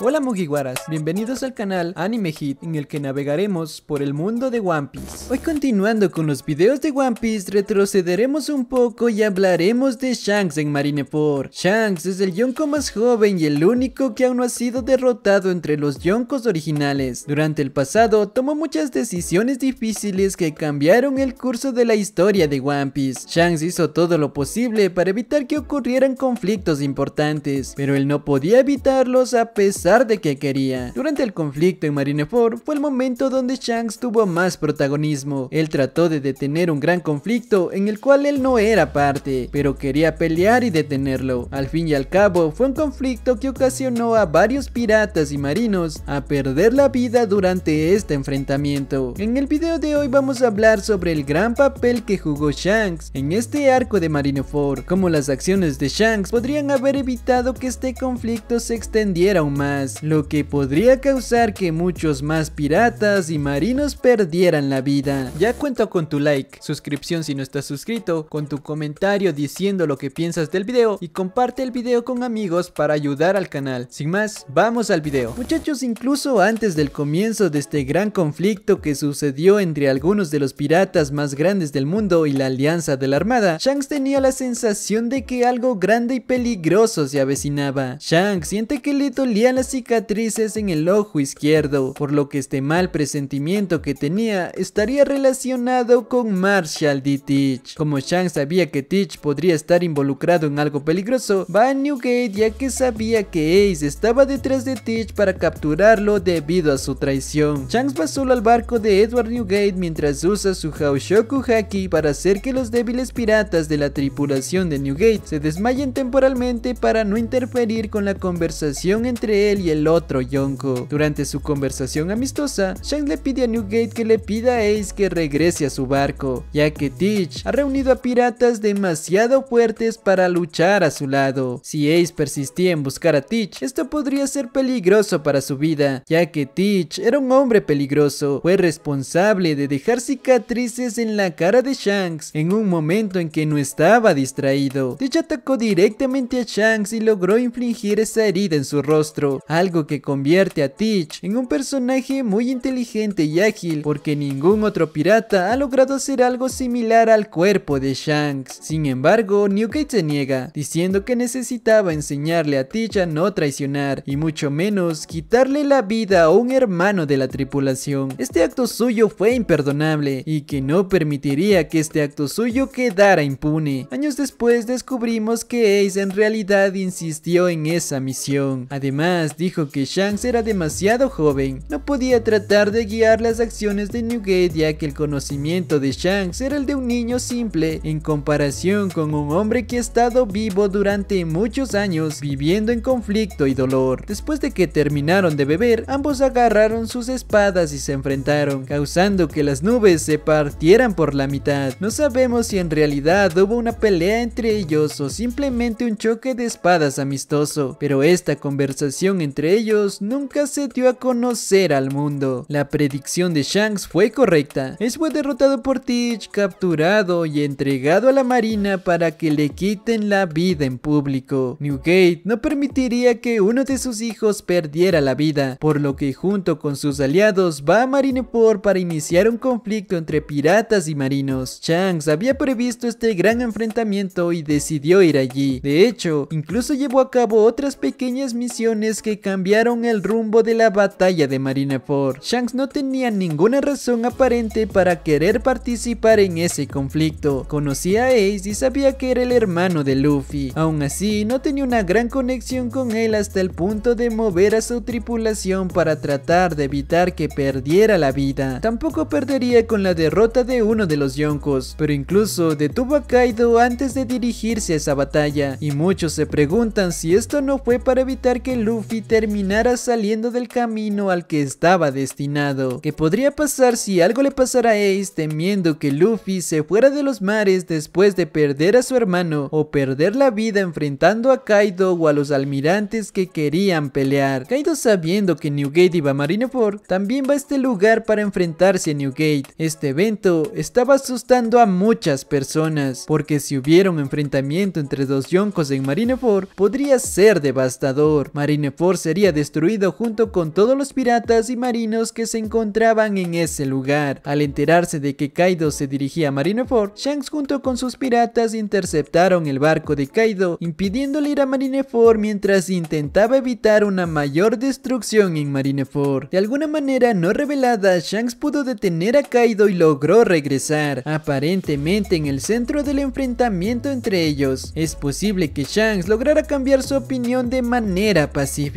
Hola Mugiwaras, bienvenidos al canal Anime Hit en el que navegaremos por el mundo de One Piece. Hoy continuando con los videos de One Piece retrocederemos un poco y hablaremos de Shanks en Marineford. Shanks es el Yonko más joven y el único que aún no ha sido derrotado entre los Yonkos originales. Durante el pasado tomó muchas decisiones difíciles que cambiaron el curso de la historia de One Piece. Shanks hizo todo lo posible para evitar que ocurrieran conflictos importantes, pero él no podía evitarlos a pesar pesar de que quería. Durante el conflicto en Marineford fue el momento donde Shanks tuvo más protagonismo. Él trató de detener un gran conflicto en el cual él no era parte, pero quería pelear y detenerlo. Al fin y al cabo fue un conflicto que ocasionó a varios piratas y marinos a perder la vida durante este enfrentamiento. En el video de hoy vamos a hablar sobre el gran papel que jugó Shanks en este arco de Marineford, cómo las acciones de Shanks podrían haber evitado que este conflicto se extendiera aún más lo que podría causar que muchos más piratas y marinos perdieran la vida. Ya cuento con tu like, suscripción si no estás suscrito, con tu comentario diciendo lo que piensas del video y comparte el video con amigos para ayudar al canal. Sin más, vamos al video. Muchachos, incluso antes del comienzo de este gran conflicto que sucedió entre algunos de los piratas más grandes del mundo y la alianza de la armada, Shanks tenía la sensación de que algo grande y peligroso se avecinaba. Shanks siente que le cicatrices en el ojo izquierdo, por lo que este mal presentimiento que tenía estaría relacionado con Marshall D. Teach. Como Shanks sabía que Teach podría estar involucrado en algo peligroso, va a Newgate ya que sabía que Ace estaba detrás de Teach para capturarlo debido a su traición. Shanks va solo al barco de Edward Newgate mientras usa su Haushoku Haki para hacer que los débiles piratas de la tripulación de Newgate se desmayen temporalmente para no interferir con la conversación entre y el otro Yonko. Durante su conversación amistosa, Shanks le pide a Newgate que le pida a Ace que regrese a su barco, ya que Teach ha reunido a piratas demasiado fuertes para luchar a su lado. Si Ace persistía en buscar a Teach, esto podría ser peligroso para su vida, ya que Teach era un hombre peligroso, fue responsable de dejar cicatrices en la cara de Shanks en un momento en que no estaba distraído. Teach atacó directamente a Shanks y logró infligir esa herida en su rostro, algo que convierte a Teach en un personaje muy inteligente y ágil, porque ningún otro pirata ha logrado hacer algo similar al cuerpo de Shanks. Sin embargo, Newgate se niega, diciendo que necesitaba enseñarle a Teach a no traicionar, y mucho menos quitarle la vida a un hermano de la tripulación. Este acto suyo fue imperdonable, y que no permitiría que este acto suyo quedara impune. Años después descubrimos que Ace en realidad insistió en esa misión. Además, dijo que Shanks era demasiado joven, no podía tratar de guiar las acciones de Newgate ya que el conocimiento de Shanks era el de un niño simple en comparación con un hombre que ha estado vivo durante muchos años viviendo en conflicto y dolor. Después de que terminaron de beber, ambos agarraron sus espadas y se enfrentaron, causando que las nubes se partieran por la mitad. No sabemos si en realidad hubo una pelea entre ellos o simplemente un choque de espadas amistoso, pero esta conversación entre ellos nunca se dio a conocer al mundo. La predicción de Shanks fue correcta. Es fue derrotado por Teach, capturado y entregado a la marina para que le quiten la vida en público. Newgate no permitiría que uno de sus hijos perdiera la vida, por lo que junto con sus aliados va a Marineford para iniciar un conflicto entre piratas y marinos. Shanks había previsto este gran enfrentamiento y decidió ir allí. De hecho, incluso llevó a cabo otras pequeñas misiones que cambiaron el rumbo de la batalla de Marineford. Shanks no tenía ninguna razón aparente para querer participar en ese conflicto. Conocía a Ace y sabía que era el hermano de Luffy. Aún así, no tenía una gran conexión con él hasta el punto de mover a su tripulación para tratar de evitar que perdiera la vida. Tampoco perdería con la derrota de uno de los Yonkos, pero incluso detuvo a Kaido antes de dirigirse a esa batalla. Y muchos se preguntan si esto no fue para evitar que Luffy y terminara saliendo del camino al que estaba destinado. ¿Qué podría pasar si algo le pasara a Ace temiendo que Luffy se fuera de los mares después de perder a su hermano o perder la vida enfrentando a Kaido o a los almirantes que querían pelear? Kaido sabiendo que Newgate iba a Marineford, también va a este lugar para enfrentarse a Newgate. Este evento estaba asustando a muchas personas, porque si hubiera un enfrentamiento entre dos yonkos en Marineford, podría ser devastador. Marineford sería destruido junto con todos los piratas y marinos que se encontraban en ese lugar. Al enterarse de que Kaido se dirigía a Marineford, Shanks junto con sus piratas interceptaron el barco de Kaido, impidiéndole ir a Marineford mientras intentaba evitar una mayor destrucción en Marineford. De alguna manera no revelada, Shanks pudo detener a Kaido y logró regresar, aparentemente en el centro del enfrentamiento entre ellos. Es posible que Shanks lograra cambiar su opinión de manera pacífica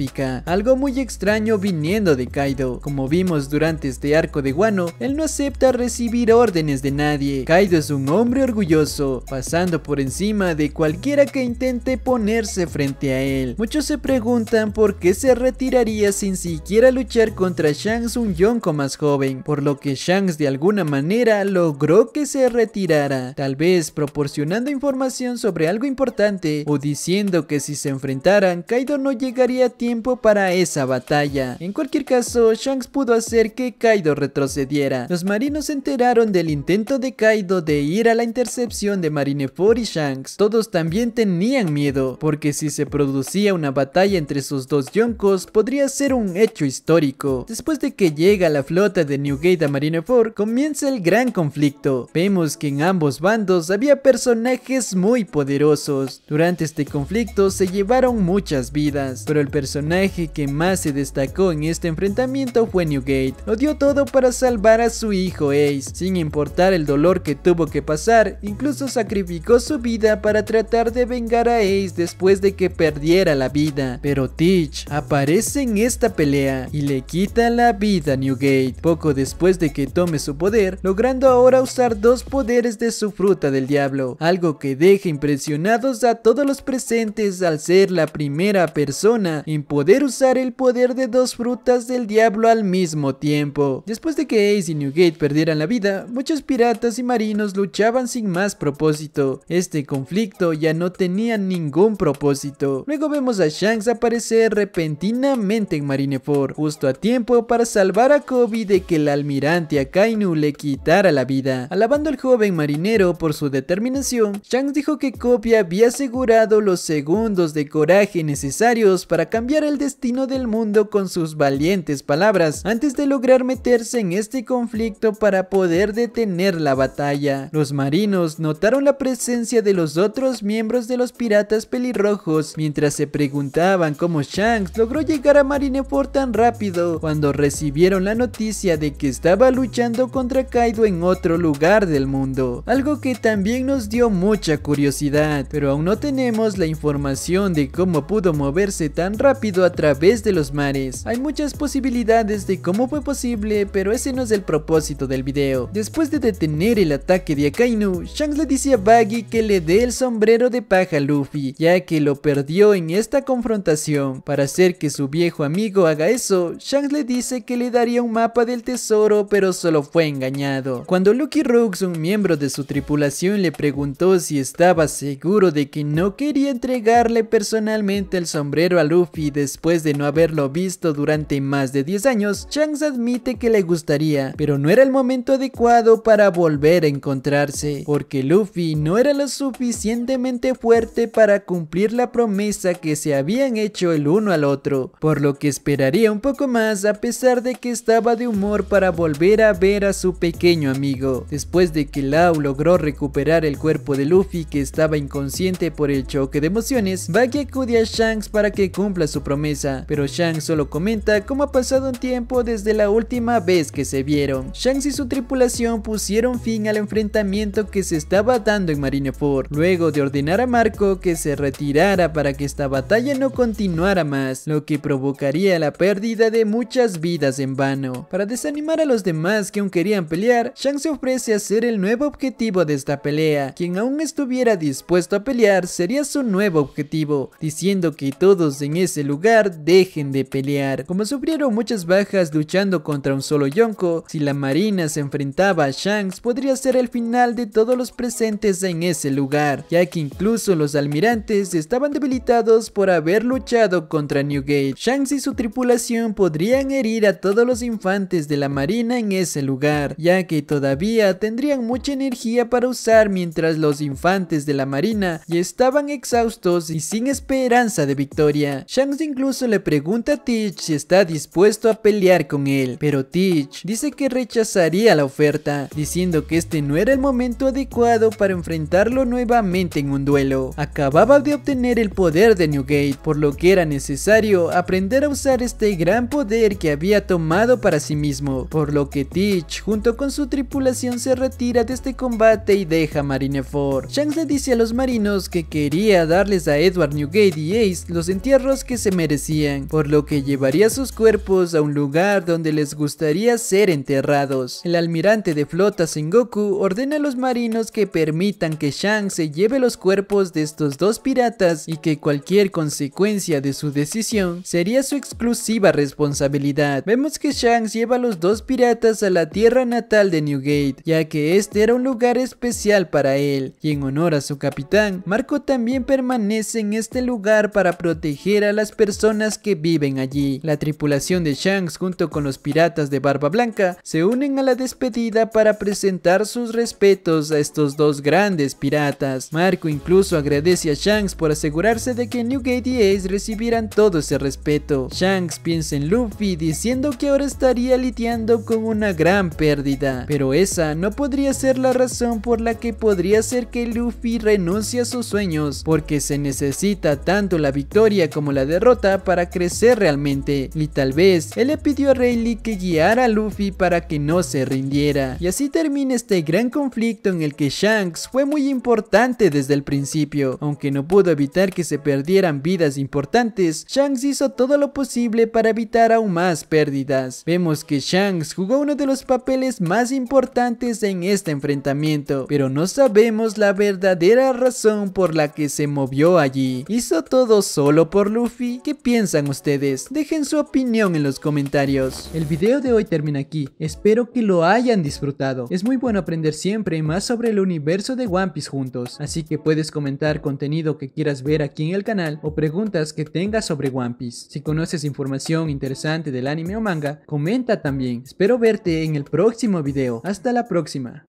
algo muy extraño viniendo de Kaido. Como vimos durante este arco de Wano, él no acepta recibir órdenes de nadie. Kaido es un hombre orgulloso, pasando por encima de cualquiera que intente ponerse frente a él. Muchos se preguntan por qué se retiraría sin siquiera luchar contra Shanks un Yonko más joven, por lo que Shanks de alguna manera logró que se retirara, tal vez proporcionando información sobre algo importante o diciendo que si se enfrentaran Kaido no llegaría a tiempo tiempo para esa batalla. En cualquier caso, Shanks pudo hacer que Kaido retrocediera. Los marinos se enteraron del intento de Kaido de ir a la intercepción de Marineford y Shanks. Todos también tenían miedo, porque si se producía una batalla entre sus dos yonkos, podría ser un hecho histórico. Después de que llega la flota de Newgate a Marineford, comienza el gran conflicto. Vemos que en ambos bandos había personajes muy poderosos. Durante este conflicto se llevaron muchas vidas, pero el personaje personaje que más se destacó en este enfrentamiento fue Newgate. Lo dio todo para salvar a su hijo Ace, sin importar el dolor que tuvo que pasar, incluso sacrificó su vida para tratar de vengar a Ace después de que perdiera la vida. Pero Teach aparece en esta pelea y le quita la vida a Newgate, poco después de que tome su poder, logrando ahora usar dos poderes de su fruta del diablo, algo que deja impresionados a todos los presentes al ser la primera persona en poder usar el poder de dos frutas del diablo al mismo tiempo. Después de que Ace y Newgate perdieran la vida, muchos piratas y marinos luchaban sin más propósito. Este conflicto ya no tenía ningún propósito. Luego vemos a Shanks aparecer repentinamente en Marineford, justo a tiempo para salvar a Kobe de que el almirante Akainu le quitara la vida. Alabando al joven marinero por su determinación, Shanks dijo que Kobe había asegurado los segundos de coraje necesarios para cambiar el destino del mundo con sus valientes palabras antes de lograr meterse en este conflicto para poder detener la batalla. Los marinos notaron la presencia de los otros miembros de los piratas pelirrojos mientras se preguntaban cómo Shanks logró llegar a Marineford tan rápido cuando recibieron la noticia de que estaba luchando contra Kaido en otro lugar del mundo, algo que también nos dio mucha curiosidad, pero aún no tenemos la información de cómo pudo moverse tan rápido a través de los mares. Hay muchas posibilidades de cómo fue posible, pero ese no es el propósito del video. Después de detener el ataque de Akainu, Shanks le dice a Baggy que le dé el sombrero de paja a Luffy, ya que lo perdió en esta confrontación. Para hacer que su viejo amigo haga eso, Shanks le dice que le daría un mapa del tesoro, pero solo fue engañado. Cuando Lucky Rooks, un miembro de su tripulación, le preguntó si estaba seguro de que no quería entregarle personalmente el sombrero a Luffy, y después de no haberlo visto durante más de 10 años, Shanks admite que le gustaría, pero no era el momento adecuado para volver a encontrarse, porque Luffy no era lo suficientemente fuerte para cumplir la promesa que se habían hecho el uno al otro, por lo que esperaría un poco más a pesar de que estaba de humor para volver a ver a su pequeño amigo. Después de que Lau logró recuperar el cuerpo de Luffy que estaba inconsciente por el choque de emociones, Baggy acude a Shanks para que cumpla su su promesa, pero Shang solo comenta cómo ha pasado un tiempo desde la última vez que se vieron. Shang y su tripulación pusieron fin al enfrentamiento que se estaba dando en Marineford, luego de ordenar a Marco que se retirara para que esta batalla no continuara más, lo que provocaría la pérdida de muchas vidas en vano. Para desanimar a los demás que aún querían pelear, Shang se ofrece a ser el nuevo objetivo de esta pelea. Quien aún estuviera dispuesto a pelear sería su nuevo objetivo, diciendo que todos en ese lugar, dejen de pelear. Como sufrieron muchas bajas luchando contra un solo Yonko, si la marina se enfrentaba a Shanks podría ser el final de todos los presentes en ese lugar, ya que incluso los almirantes estaban debilitados por haber luchado contra Newgate. Shanks y su tripulación podrían herir a todos los infantes de la marina en ese lugar, ya que todavía tendrían mucha energía para usar mientras los infantes de la marina ya estaban exhaustos y sin esperanza de victoria. Shanks incluso le pregunta a Teach si está dispuesto a pelear con él, pero Teach dice que rechazaría la oferta, diciendo que este no era el momento adecuado para enfrentarlo nuevamente en un duelo. Acababa de obtener el poder de Newgate, por lo que era necesario aprender a usar este gran poder que había tomado para sí mismo, por lo que Teach junto con su tripulación se retira de este combate y deja a Marineford. Shanks le dice a los marinos que quería darles a Edward Newgate y Ace los entierros que se se merecían, por lo que llevaría sus cuerpos a un lugar donde les gustaría ser enterrados. El almirante de flota Sengoku ordena a los marinos que permitan que Shang se lleve los cuerpos de estos dos piratas y que cualquier consecuencia de su decisión sería su exclusiva responsabilidad. Vemos que Shang lleva a los dos piratas a la tierra natal de Newgate, ya que este era un lugar especial para él, y en honor a su capitán, Marco también permanece en este lugar para proteger a las personas que viven allí. La tripulación de Shanks junto con los piratas de Barba Blanca se unen a la despedida para presentar sus respetos a estos dos grandes piratas. Marco incluso agradece a Shanks por asegurarse de que Newgate y Ace recibieran todo ese respeto. Shanks piensa en Luffy diciendo que ahora estaría lidiando con una gran pérdida, pero esa no podría ser la razón por la que podría ser que Luffy renuncie a sus sueños, porque se necesita tanto la victoria como la derrota para crecer realmente y tal vez él le pidió a Rayleigh que guiara a Luffy para que no se rindiera. Y así termina este gran conflicto en el que Shanks fue muy importante desde el principio. Aunque no pudo evitar que se perdieran vidas importantes, Shanks hizo todo lo posible para evitar aún más pérdidas. Vemos que Shanks jugó uno de los papeles más importantes en este enfrentamiento, pero no sabemos la verdadera razón por la que se movió allí. ¿Hizo todo solo por Luffy? ¿Qué piensan ustedes? Dejen su opinión en los comentarios. El video de hoy termina aquí, espero que lo hayan disfrutado. Es muy bueno aprender siempre más sobre el universo de One Piece juntos, así que puedes comentar contenido que quieras ver aquí en el canal o preguntas que tengas sobre One Piece. Si conoces información interesante del anime o manga, comenta también. Espero verte en el próximo video. Hasta la próxima.